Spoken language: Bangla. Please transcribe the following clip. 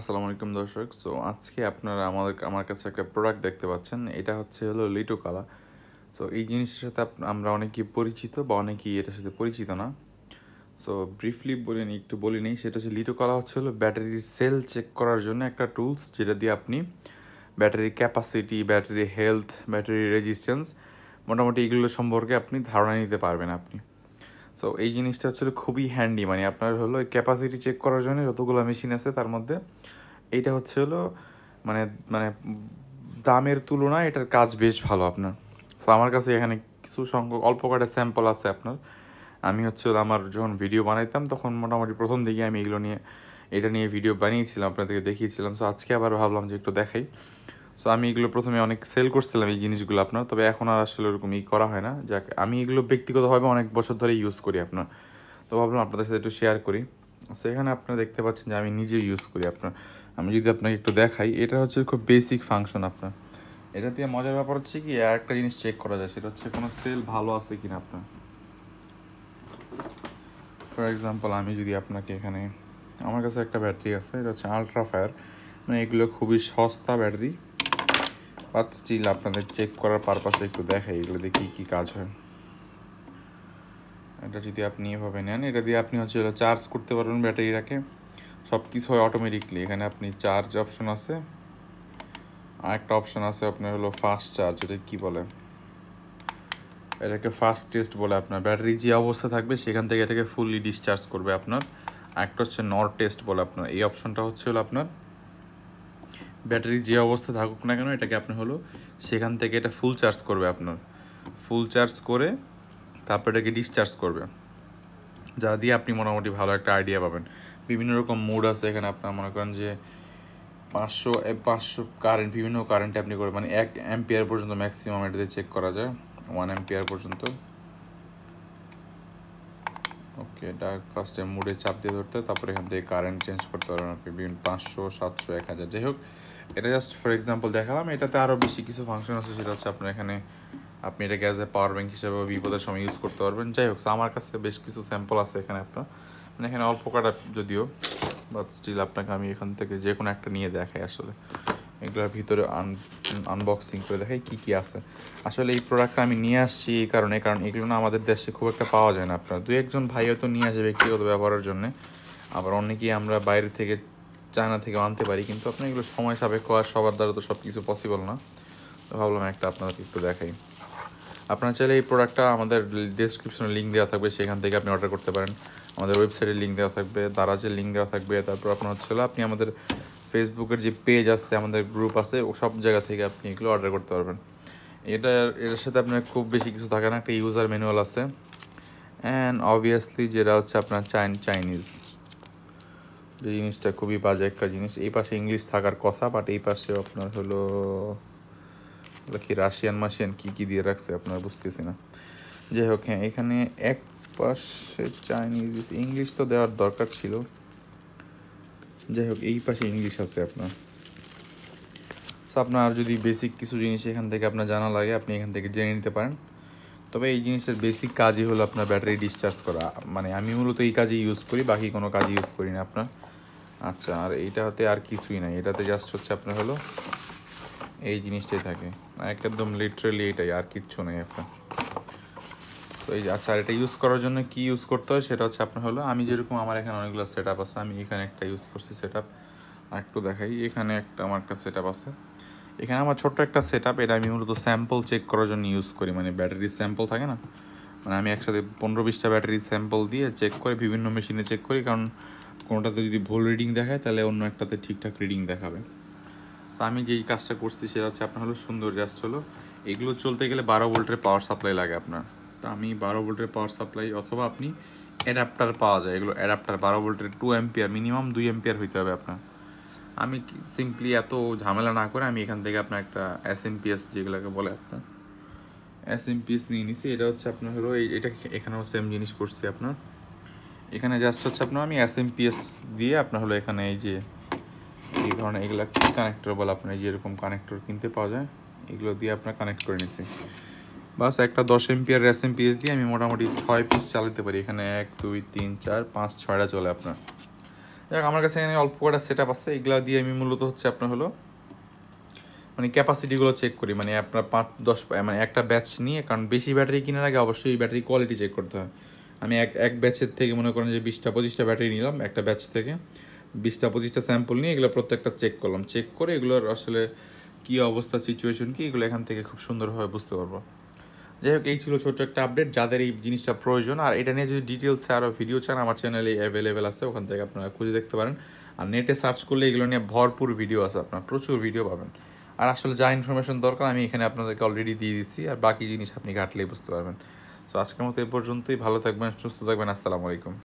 আসসালামু আলাইকুম দর্শক সো আজকে আপনারা আমাদের আমার কাছে একটা প্রোডাক্ট দেখতে পাচ্ছেন এটা হচ্ছে হলো লিটো কালা সো এই জিনিসটার সাথে আমরা অনেকেই পরিচিত বা অনেকেই এটার সাথে পরিচিত না সো ব্রিফলি বলে নিই একটু বলে নিই সেটা হচ্ছে লিটো কালা হচ্ছে হলো ব্যাটারির সেল চেক করার জন্য একটা টুলস যেটা দিয়ে আপনি ব্যাটারির capacity battery health battery resistance মোটামুটি এগুলো সম্পর্কে আপনি ধারণা নিতে পারবেন আপনি সো এই জিনিসটা হচ্ছে খুবই হ্যান্ডি মানে আপনার হলো ক্যাপাসিটি চেক করার জন্য যতগুলো মেশিন আছে তার মধ্যে এইটা হচ্ছে হলো মানে মানে দামের তুলনায় এটার কাজ বেশ ভালো আপনার সো আমার কাছে এখানে কিছু সংখ্যক অল্প কটা স্যাম্পল আছে আপনার আমি হচ্ছে আমার যখন ভিডিও বানাইতাম তখন মোটামুটি প্রথম দিকে আমি এগুলো নিয়ে এটা নিয়ে ভিডিও বানিয়েছিলাম আপনাদেরকে দেখিয়েছিলাম সো আজকে আবার ভাবলাম যে একটু দেখাই সো আমি এগুলো প্রথমে অনেক সেল করছিলাম এই জিনিসগুলো আপনার তবে এখন আর আসলে ওরকম ই করা হয় না যাক আমি এগুলো ব্যক্তিগতভাবে অনেক বছর ধরে ইউজ করি আপনার তো ভাবলাম আপনাদের সাথে একটু শেয়ার করি সো এখানে আপনারা দেখতে পাচ্ছেন যে আমি নিজে ইউজ করি আপনার আমি যদি আপনাকে একটু দেখাই এটা হচ্ছে খুব বেসিক ফাংশন আপনার এটা দিয়ে মজার ব্যাপার হচ্ছে কি আর একটা জিনিস চেক করা যায় সেটা হচ্ছে কোনো সেল ভালো আছে কি না আপনার ফর এক্সাম্পল আমি যদি আপনাকে এখানে আমার কাছে একটা ব্যাটারি আছে এটা হচ্ছে আলট্রা ফায়ার মানে এগুলো খুবই সস্তা ব্যাটারি পাঁচ স্টিল আপনাদের চেক করার পারপাসে একটু দেখাই এগুলো দিয়ে কী কী কাজ হয় এটা যদি আপনি এভাবে নেন এটা দিয়ে আপনি হচ্ছে চার্জ করতে পারবেন রাখে সব কিছু হয় অটোমেটিকলি এখানে আপনি চার্জ অপশন আছে আর একটা অপশন আছে আপনার হলো ফাস্ট চার্জ এটা কী বলে এটাকে ফাস্ট টেস্ট বলে আপনার ব্যাটারি যে অবস্থা থাকবে সেখান থেকে এটাকে ফুললি ডিসচার্জ করবে আপনার একটা হচ্ছে নর টেস্ট বলে আপনার এই অপশনটা হচ্ছে হলো আপনার ব্যাটারি যে অবস্থা থাকুক না কেন এটাকে আপনি হলো সেখান থেকে এটা ফুল চার্জ করবে আপনার ফুল চার্জ করে তারপর এটাকে ডিসচার্জ করবে যা দিয়ে আপনি মোটামুটি ভালো একটা আইডিয়া পাবেন বিভিন্ন রকম মোড আছে এখানে আপনার মনে করেন যে পাঁচশো পাঁচশো কারেন্ট বিভিন্ন কারেন্টে আপনি করে মানে এক অ্যাম্পিয়ার পর্যন্ত ম্যাক্সিমাম এটাতে চেক করা যায় ওয়ান অ্যাম্পিয়ার পর্যন্ত ওকে এটা ফার্স্টে মুডে চাপ দিয়ে ধরতে তারপরে এখান থেকে কারেন্ট চেঞ্জ করতে পারবেন আপনি বিভিন্ন পাঁচশো সাতশো এক হাজার যাই হোক এটা জাস্ট ফর এক্সাম্পল দেখালাম এটাতে আরও বেশি কিছু ফাংশন আছে সেটা হচ্ছে আপনার এখানে আপনি এটাকে অ্যাজ এ পাওয়ার ব্যাঙ্ক হিসেবে বিপদের সময় ইউজ করতে পারবেন যাই হোক আমার কাছে বেশ কিছু স্যাম্পল আছে এখানে আপনার মানে এখানে অল্প কাটা যদিও বাট স্টিল আপনাকে আমি এখান থেকে যে কোনো একটা নিয়ে দেখাই আসলে এগুলোর ভিতরে আনবক্সিং করে দেখাই কী কী আছে আসলে এই প্রোডাক্টটা আমি নিয়ে আসছি এই কারণে কারণ এগুলো না আমাদের দেশে খুব একটা পাওয়া যায় না আপনার দু একজন ভাই হয়তো নিয়ে আসে ব্যক্তিগত ব্যবহারের জন্য আবার অনেকেই আমরা বাইরে থেকে চায়না থেকে আনতে পারি কিন্তু আপনার এগুলো সময় সাপেক্ষ আর সবার দ্বারা তো সব কিছু পসিবল না তো ভাবলাম একটা আপনাদেরকে একটু দেখাই আপনার চাইলে এই প্রোডাক্টটা আমাদের ডিসক্রিপশনে লিঙ্ক দেওয়া থাকবে সেখান থেকে আপনি অর্ডার করতে পারেন আমাদের ওয়েবসাইটে লিঙ্ক দেওয়া থাকবে দারাজের লিঙ্ক দেওয়া থাকবে তারপর আপনার হচ্ছে আপনি আমাদের ফেসবুকের যে পেজ আছে আমাদের গ্রুপ আছে ও সব জায়গা থেকে আপনি এগুলো অর্ডার করতে পারবেন এটা এটার সাথে আপনার খুব বেশি কিছু থাকে না একটা ইউজার ম্যানুয়াল আছে অ্যান্ড অবভিয়াসলি যেটা হচ্ছে আপনার চাইন চাইনিজ যে জিনিসটা খুবই বাজে একটা জিনিস এই পাশে ইংলিশ থাকার কথা বাট এই পাশে আপনার হলো কি রাশিয়ান মাসিয়ান কি কি দিয়ে রাখছে আপনার বুঝতেছি না যাই হোক হ্যাঁ এখানে এক পাশে চাইনিজ ইংলিশ তো দেওয়ার দরকার ছিল যাই হোক এই পাশে ইংলিশ আছে আপনার আপনার যদি বেসিক কিছু জিনিস এখান থেকে আপনার জানা লাগে আপনি এখান থেকে জেনে নিতে পারেন তবে এই জিনিসের বেসিক কাজই হলো আপনার ব্যাটারি ডিসচার্জ করা মানে আমি মূলত এই কাজে ইউজ করি বাকি কোনো কাজে ইউজ করি না আপনার আচ্ছা আর এইটাতে আর কিছুই নাই এটাতে জাস্ট হচ্ছে আপনার হলো এই জিনিসটাই থাকে একদম লিটারেলি এটাই আর কিচ্ছু নেই আপনার তো এই আচ্ছা আর এটা ইউজ করার জন্য কি ইউজ করতে হয় সেটা হচ্ছে আপনার হলো আমি যেরকম আমার এখানে অনেকগুলো সেট আপ আছে আমি এখানে একটা ইউজ করছি সেট আপ আর একটু দেখাই এখানে একটা আমার একটা সেট আপ আছে এখানে আমার ছোট্ট একটা সেট আপ এটা আমি মূলত স্যাম্পল চেক করার জন্য ইউজ করি মানে ব্যাটারির স্যাম্পল থাকে না মানে আমি একসাথে পনেরো বিশটা ব্যাটারির স্যাম্পল দিয়ে চেক করে বিভিন্ন মেশিনে চেক করি কারণ কোনোটাতে যদি ভুল রিডিং দেখায় তাহলে অন্য একটাতে ঠিকঠাক রিডিং দেখাবে তো আমি যেই কাজটা করছি সেটা হচ্ছে আপনার হলো সুন্দর জাস্ট হলো এগুলো চলতে গেলে বারো ভোল্টের পাওয়ার সাপ্লাই লাগে আপনার তো আমি বারো ভোল্টের পাওয়ার সাপ্লাই অথবা আপনি অ্যাডাপ্টার পাওয়া যায় এগুলো অ্যাডাপ্টার বারো ভোল্টের টু অ্যাম্পিয়ার মিনিমাম দুই অ্যাম্পিয়ার হইতে হবে আপনার আমি সিম্পলি এত ঝামেলা না করে আমি এখান থেকে আপনার একটা এস এমপিএস যেগুলোকে বলে আপনার এস এমপিএস নিয়ে নিছি এটা হচ্ছে আপনার হলো এটা এখানেও সেম জিনিস করছি আপনার এখানে জাস্ট হচ্ছে আপনার আমি এস এম দিয়ে আপনার হলো এখানে এই যে এই ধরনের এগুলো কানেক্টর বলে আপনার এই যেরকম কানেক্টর কিনতে পাওয়া যায় এগুলো দিয়ে আপনার কানেক্ট করে নিচ্ছি বাস একটা দশ এমপিয়ার এস এম পিএস দিয়ে আমি মোটামুটি ছয় পিস চালাতে পারি এখানে এক দুই তিন চার পাঁচ ছয়টা চলে আপনার যাক আমার কাছে এখানে অল্প কটা সেট আপ আছে এগুলো দিয়ে আমি মূলত হচ্ছে আপনার হলো মানে ক্যাপাসিটিগুলো চেক করি মানে আপনার পাঁচ দশ মানে একটা ব্যাচ নিয়ে কারণ বেশি ব্যাটারি কেনার আগে অবশ্যই ব্যাটারি কোয়ালিটি চেক করতে হয় আমি এক এক ব্যাচের থেকে মনে করেন যে বিশটা পঁচিশটা ব্যাটারি নিলাম একটা ব্যাচ থেকে বিশটা পঁচিশটা স্যাম্পল নিয়ে এগুলো প্রত্যেকটা চেক করলাম চেক করে এগুলোর আসলে কি অবস্থা সিচুয়েশন কি এগুলো এখান থেকে খুব সুন্দরভাবে বুঝতে পারবো যাই হোক এই ছিল ছোট্ট একটা আপডেট যাদের এই জিনিসটা প্রয়োজন আর এটা নিয়ে যদি ডিটেলস আরও ভিডিও চান আমার চ্যানেলে অ্যাভেলেবেল আছে ওখান থেকে আপনারা খুঁজে দেখতে পারেন আর নেটে সার্চ করলে এগুলো নিয়ে ভরপুর ভিডিও আছে আপনার প্রচুর ভিডিও পাবেন আর আসলে যা ইনফরমেশন দরকার আমি এখানে আপনাদেরকে অলরেডি দিয়ে দিচ্ছি আর বাকি জিনিস আপনি ঘাটলেই বুঝতে পারবেন সো আজকের মতো এ পর্যন্তই ভালো থাকবেন সুস্থ থাকবেন আসসালামু আলাইকুম